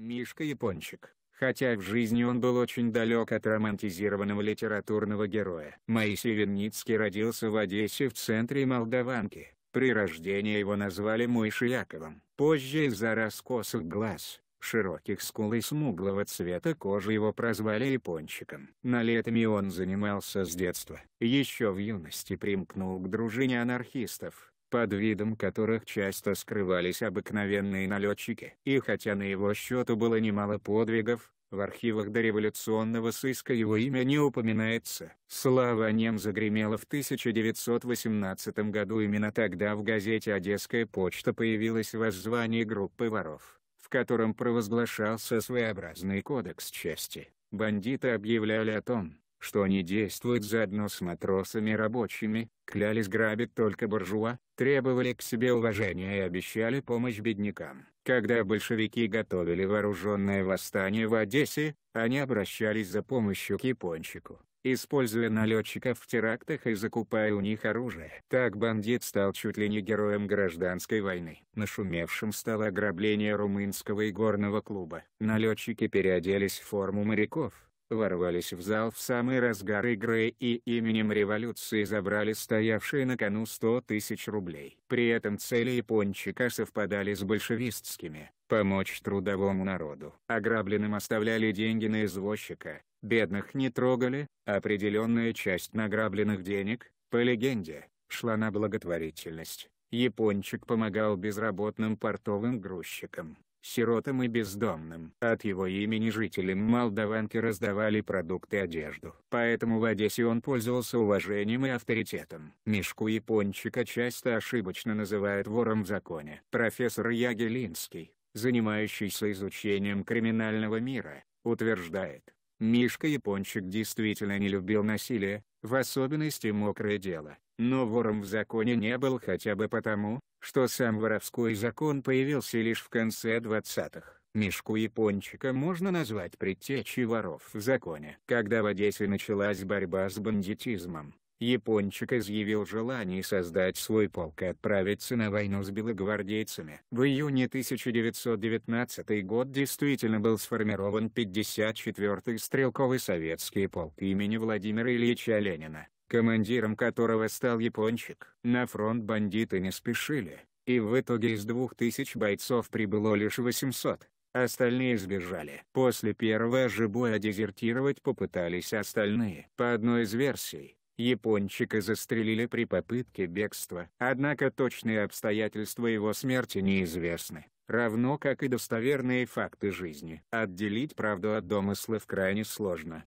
Мишка-япончик, хотя в жизни он был очень далек от романтизированного литературного героя. Моисей Винницкий родился в Одессе в центре Молдаванки. При рождении его назвали Мойшияковым. Позже из-за раскосых глаз, широких скул и смуглого цвета кожи его прозвали япончиком. На Налетами он занимался с детства. Еще в юности примкнул к дружине анархистов, под видом которых часто скрывались обыкновенные налетчики. И хотя на его счету было немало подвигов, в архивах дореволюционного сыска его имя не упоминается. Слава о нем загремела в 1918 году именно тогда в газете «Одесская почта» появилось воззвание группы воров, в котором провозглашался своеобразный кодекс чести. Бандиты объявляли о том, что они действуют заодно с матросами-рабочими, клялись грабить только буржуа, требовали к себе уважения и обещали помощь беднякам. Когда большевики готовили вооруженное восстание в Одессе, они обращались за помощью к Япончику, используя налетчиков в терактах и закупая у них оружие. Так бандит стал чуть ли не героем гражданской войны. Нашумевшим стало ограбление румынского игорного клуба. Налетчики переоделись в форму моряков ворвались в зал в самый разгар игры и именем революции забрали стоявшие на кону 100 тысяч рублей. При этом цели Япончика совпадали с большевистскими – помочь трудовому народу. Ограбленным оставляли деньги на извозчика, бедных не трогали, определенная часть награбленных денег, по легенде, шла на благотворительность. Япончик помогал безработным портовым грузчикам сиротам и бездомным. От его имени жителям Молдаванки раздавали продукты и одежду. Поэтому в Одессе он пользовался уважением и авторитетом. Мишку Япончика часто ошибочно называют вором в законе. Профессор Ягелинский, занимающийся изучением криминального мира, утверждает, Мишка Япончик действительно не любил насилие, в особенности мокрое дело, но вором в законе не был хотя бы потому, что сам воровской закон появился лишь в конце 20-х. Мишку Япончика можно назвать предтечей воров в законе. Когда в Одессе началась борьба с бандитизмом, Япончик изъявил желание создать свой полк и отправиться на войну с белогвардейцами. В июне 1919 год действительно был сформирован 54-й стрелковый советский полк имени Владимира Ильича Ленина командиром которого стал Япончик. На фронт бандиты не спешили, и в итоге из двух тысяч бойцов прибыло лишь 800. Остальные сбежали. После первого же боя дезертировать попытались остальные. По одной из версий, Япончика застрелили при попытке бегства. Однако точные обстоятельства его смерти неизвестны, равно как и достоверные факты жизни. Отделить правду от домыслов крайне сложно.